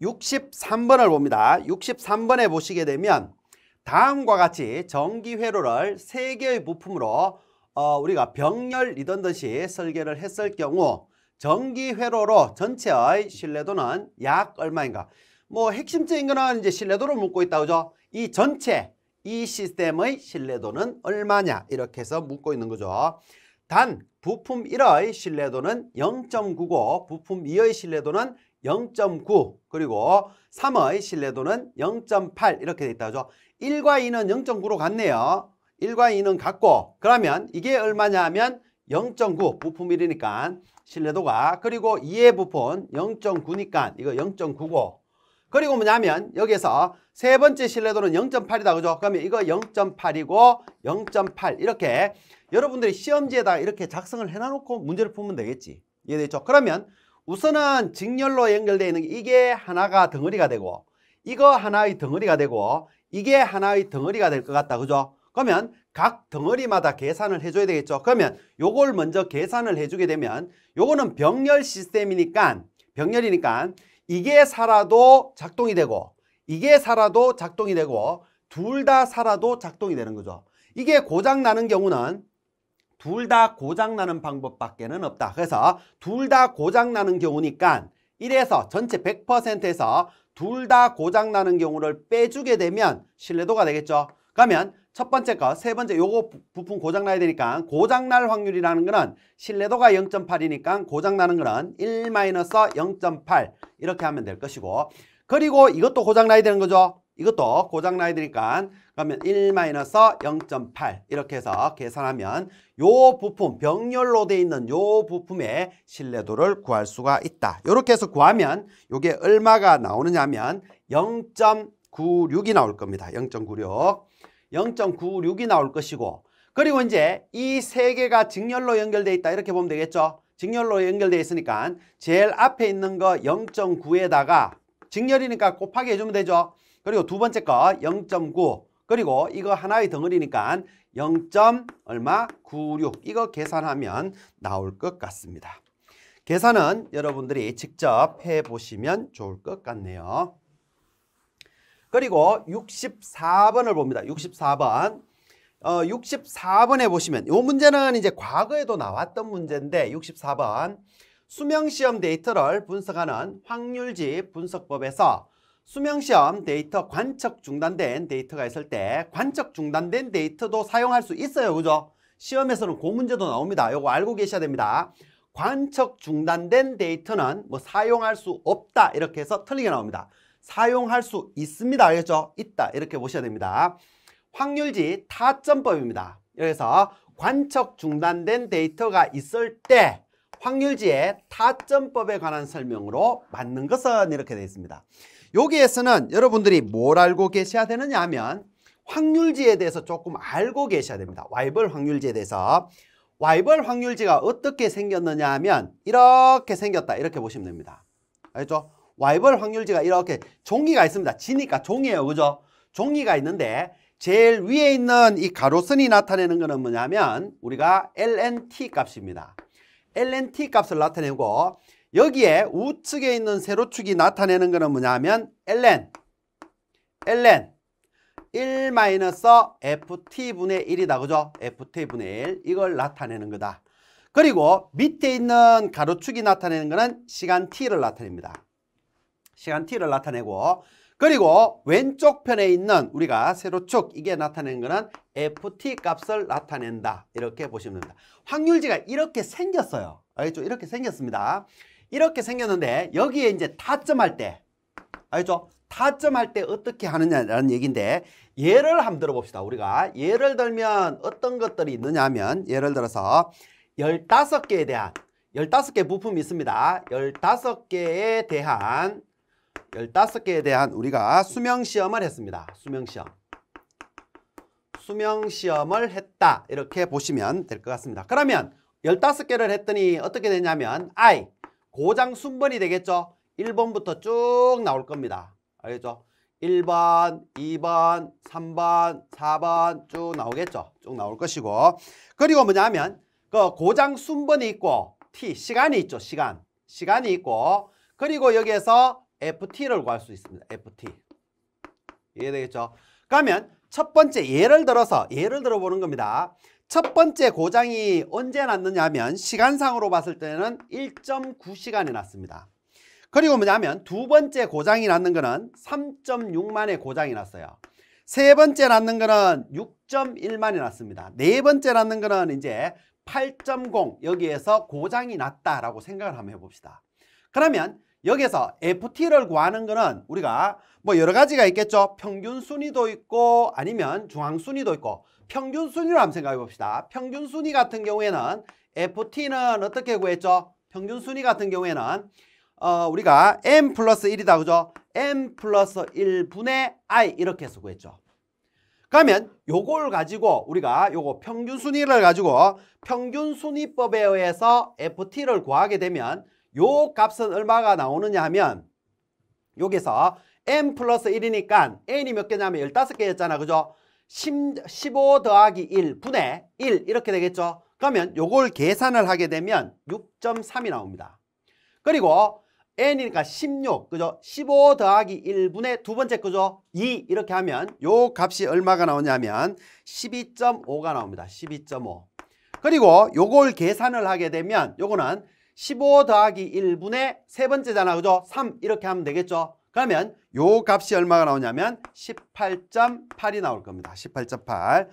63번을 봅니다. 63번에 보시게 되면 다음과 같이 전기회로를 3개의 부품으로 어, 우리가 병렬 리던듯이 설계를 했을 경우 전기회로로 전체의 신뢰도는 약 얼마인가 뭐 핵심적인 거는 이제 신뢰도를 묻고 있다 그죠 이 전체 이 시스템의 신뢰도는 얼마냐 이렇게 해서 묻고 있는 거죠 단 부품 1의 신뢰도는 0 9 9 부품 2의 신뢰도는 0.9 그리고 3의 신뢰도는 0.8 이렇게 돼 있다죠. 1과 2는 0.9로 갔네요 1과 2는 갔고 그러면 이게 얼마냐 하면 0.9 부품 1이니까 신뢰도가 그리고 2의 부품 0.9니까 이거 0.9고 그리고 뭐냐면 여기에서 세 번째 신뢰도는 0.8이다 그죠? 그러면 이거 0.8이고 0.8 이렇게 여러분들이 시험지에다 이렇게 작성을 해놔놓고 문제를 풀면 되겠지 이해됐죠? 그러면 우선은 직렬로 연결되어 있는 이게 하나가 덩어리가 되고 이거 하나의 덩어리가 되고 이게 하나의 덩어리가 될 것 같다. 그죠? 그러면 각 덩어리마다 계산을 해줘야 되겠죠. 그러면 요걸 먼저 계산을 해주게 되면 요거는 병렬 시스템이니까 병렬이니까 이게 살아도 작동이 되고 이게 살아도 작동이 되고 둘 다 살아도 작동이 되는 거죠. 이게 고장 나는 경우는 둘다 고장나는 방법밖에는 없다. 그래서 둘 다 고장나는 경우니까 1에서 전체 100%에서 둘 다 고장나는 경우를 빼주게 되면 신뢰도가 되겠죠. 그러면 첫 번째 거, 세 번째 요거 부품 고장나야 되니까 고장날 확률이라는 거는 신뢰도가 0.8이니까 고장나는 거는 1-0.8 이렇게 하면 될 것이고 그리고 이것도 고장나야 되는 거죠. 이것도 고장나 있으니까 그러면 1-0.8 이렇게 해서 계산하면 요 부품 병렬로 돼 있는 요 부품의 신뢰도를 구할 수가 있다. 이렇게 해서 구하면 요게 얼마가 나오느냐 하면 0.96이 나올 겁니다. 0.96 0.96이 나올 것이고 그리고 이제 이 세 개가 직렬로 연결돼 있다 이렇게 보면 되겠죠. 직렬로 연결되어 있으니까 제일 앞에 있는 거 0.9에다가 직렬이니까 곱하기 해주면 되죠. 그리고 두 번째 거 0.9 그리고 이거 하나의 덩어리니까 0. 얼마 96 이거 계산하면 나올 것 같습니다. 계산은 여러분들이 직접 해보시면 좋을 것 같네요. 그리고 64번을 봅니다. 64번. 어, 64번에 보시면 이 문제는 이제 과거에도 나왔던 문제인데 64번 수명시험 데이터를 분석하는 확률지 분석법에서 수명시험 데이터 관측 중단된 데이터가 있을 때 관측 중단된 데이터도 사용할 수 있어요. 그죠? 시험에서는 그 문제도 나옵니다. 이거 알고 계셔야 됩니다. 관측 중단된 데이터는 뭐 사용할 수 없다 이렇게 해서 틀리게 나옵니다. 사용할 수 있습니다. 알겠죠? 있다 이렇게 보셔야 됩니다. 확률지 타점법입니다. 여기서 관측 중단된 데이터가 있을 때 확률지의 타점법에 관한 설명으로 맞는 것은 이렇게 되어 있습니다. 여기에서는 여러분들이 뭘 알고 계셔야 되느냐 하면 확률지에 대해서 조금 알고 계셔야 됩니다. 와이벌 확률지에 대해서. 와이벌 확률지가 어떻게 생겼느냐 하면 이렇게 생겼다. 이렇게 보시면 됩니다. 알겠죠? 와이벌 확률지가 이렇게 종이가 있습니다. 지니까 종이에요. 그죠? 종이가 있는데 제일 위에 있는 이 가로선이 나타내는 것은 뭐냐면 우리가 LNT 값입니다. LNT 값을 나타내고 여기에 우측에 있는 세로축이 나타내는 것은 뭐냐면 ln ln 1 마이너스 ft분의 1이다 그죠? ft분의 1 이걸 나타내는 거다 그리고 밑에 있는 가로축이 나타내는 것은 시간 t를 나타냅니다 시간 t를 나타내고 그리고 왼쪽 편에 있는 우리가 세로축 이게 나타낸 것은 ft 값을 나타낸다 이렇게 보시면 됩니다 확률지가 이렇게 생겼어요 알겠죠? 이렇게 생겼습니다 이렇게 생겼는데 여기에 이제 타점할 때 알죠? 타점할 때 어떻게 하느냐라는 얘기인데 예를 한번 들어봅시다. 우리가 예를 들면 어떤 것들이 있느냐 하면 예를 들어서 열다섯 개에 대한 열다섯 개 부품이 있습니다. 열다섯 개에 대한 열다섯 개에 대한 우리가 수명시험을 했습니다. 수명시험 수명시험을 했다. 이렇게 보시면 될 것 같습니다. 그러면 열다섯 개를 했더니 어떻게 되냐면 I 고장 순번이 되겠죠? 1번부터 쭉 나올 겁니다. 알겠죠? 1번, 2번, 3번, 4번 쭉 나오겠죠? 쭉 나올 것이고 그리고 뭐냐면 그 고장 순번이 있고 T 시간이 있죠. 시간. 시간이 있고 그리고 여기에서 FT를 구할 수 있습니다. FT. 이해되겠죠? 그러면 첫 번째 예를 들어서 예를 들어 보는 겁니다. 첫 번째 고장이 언제 났느냐 하면 시간상으로 봤을 때는 1.9시간에 났습니다. 그리고 뭐냐면 두 번째 고장이 났는 거는 3.6만의 고장이 났어요. 세 번째 났는 거는 6.1만이 났습니다. 네 번째 났는 거는 이제 8.0 여기에서 고장이 났다라고 생각을 한번 해봅시다. 그러면 여기서 FT를 구하는 거는 우리가 뭐 여러 가지가 있겠죠. 평균 순위도 있고 아니면 중앙 순위도 있고 평균 순위로 한번 생각해 봅시다. 평균 순위 같은 경우에는 FT는 어떻게 구했죠? 평균 순위 같은 경우에는 어, 우리가 m 플러스 1이다 그죠? m 플러스 1분의 i 이렇게 해서 구했죠. 그러면 요걸 가지고 우리가 요거 평균 순위를 가지고 평균 순위법에 의해서 ft를 구하게 되면 요 값은 얼마가 나오느냐 하면 여기서 m 플러스 1이니까 n이 몇 개냐면 15개였잖아 그죠? 15 더하기 1 분의 1 이렇게 되겠죠. 그러면 요걸 계산을 하게 되면 6.3이 나옵니다. 그리고 n이니까 16, 그죠? 15 더하기 1분의 두 번째 그죠? 2 이렇게 하면 요 값이 얼마가 나오냐면 12.5가 나옵니다. 12.5. 그리고 요걸 계산을 하게 되면 요거는 15 더하기 1분의 세 번째잖아, 그죠? 3 이렇게 하면 되겠죠? 그러면 요 값이 얼마가 나오냐면 18.8이 나올 겁니다. 18.8.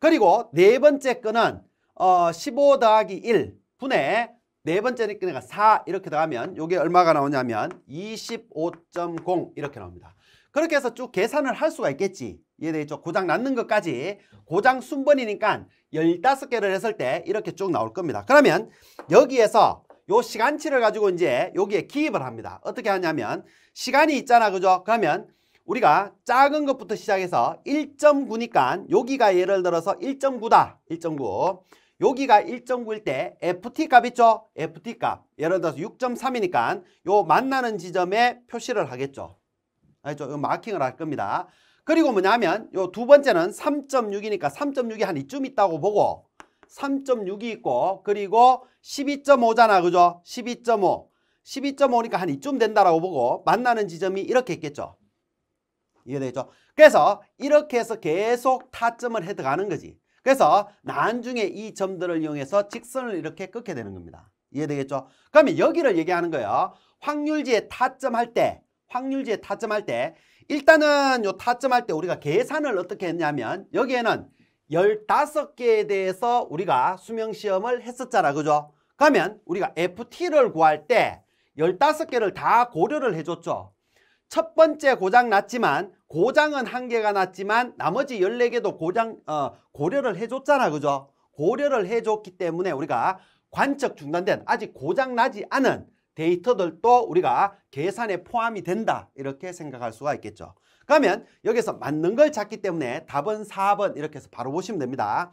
그리고 네 번째 끈은 어, 15 더하기 1 분의 네 번째 끈이가 4 이렇게 더하면 요게 얼마가 나오냐면 25.0 이렇게 나옵니다. 그렇게 해서 쭉 계산을 할 수가 있겠지. 이해되겠죠? 고장 났는 것까지 고장 순번이니까 15개를 했을 때 이렇게 쭉 나올 겁니다. 그러면 여기에서 요 시간치를 가지고 이제 여기에 기입을 합니다. 어떻게 하냐면 시간이 있잖아. 그죠? 그러면 우리가 작은 것부터 시작해서 1.9니까 여기가 예를 들어서 1.9다. 1.9. 여기가 1.9일 때 FT 값 있죠? FT 값. 예를 들어서 6.3이니까 요 만나는 지점에 표시를 하겠죠. 알죠? 요 마킹을 할 겁니다. 그리고 뭐냐면 요 두 번째는 3.6이니까 3.6이 한 이쯤 있다고 보고 3.6이 있고 그리고 12.5잖아. 그죠? 12.5. 12.5니까 한 이쯤 된다라고 보고 만나는 지점이 이렇게 있겠죠. 이해되죠? 그래서 이렇게 해서 계속 타점을 해 들어가는 거지. 그래서 나중에 이 점들을 이용해서 직선을 이렇게 끊게 되는 겁니다. 이해되겠죠? 그러면 여기를 얘기하는 거예요. 확률지에 타점할 때, 확률지에 타점할 때 일단은 요 타점할 때 우리가 계산을 어떻게 했냐면 여기에는 열다섯 개에 대해서 우리가 수명시험을 했었잖아. 그죠? 그러면 우리가 FT를 구할 때 열다섯 개를다 고려를 해줬죠. 첫 번째 고장 났지만 고장은 한 개가 났지만 나머지 열네 개도 고장 어, 고려를 해줬잖아. 그죠? 고려를 해줬기 때문에 우리가 관측 중단된 아직 고장 나지 않은 데이터들도 우리가 계산에 포함이 된다 이렇게 생각할 수가 있겠죠. 그러면 여기서 맞는 걸 찾기 때문에 답은 4번 이렇게 해서 바로 보시면 됩니다.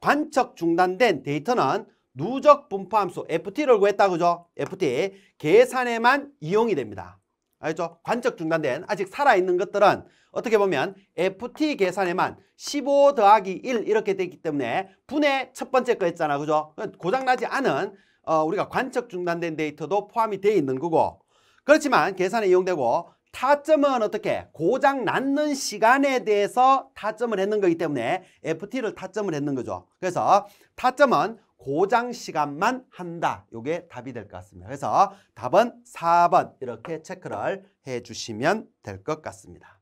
관측 중단된 데이터는 누적 분포함수 FT를 구했다 그죠? FT 계산에만 이용이 됩니다. 알죠? 관측 중단된 아직 살아있는 것들은 어떻게 보면 FT 계산에만 15 더하기 1 이렇게 되기 때문에 분의 첫 번째 거 했잖아 그죠? 고장나지 않은 어, 우리가 관측 중단된 데이터도 포함이 되어 있는 거고 그렇지만 계산에 이용되고 타점은 어떻게 고장 났는 시간에 대해서 타점을 했는 거기 때문에 FT를 타점을 했는 거죠. 그래서 타점은 고장 시간만 한다. 이게 답이 될 것 같습니다. 그래서 답은 4번 이렇게 체크를 해주시면 될 것 같습니다.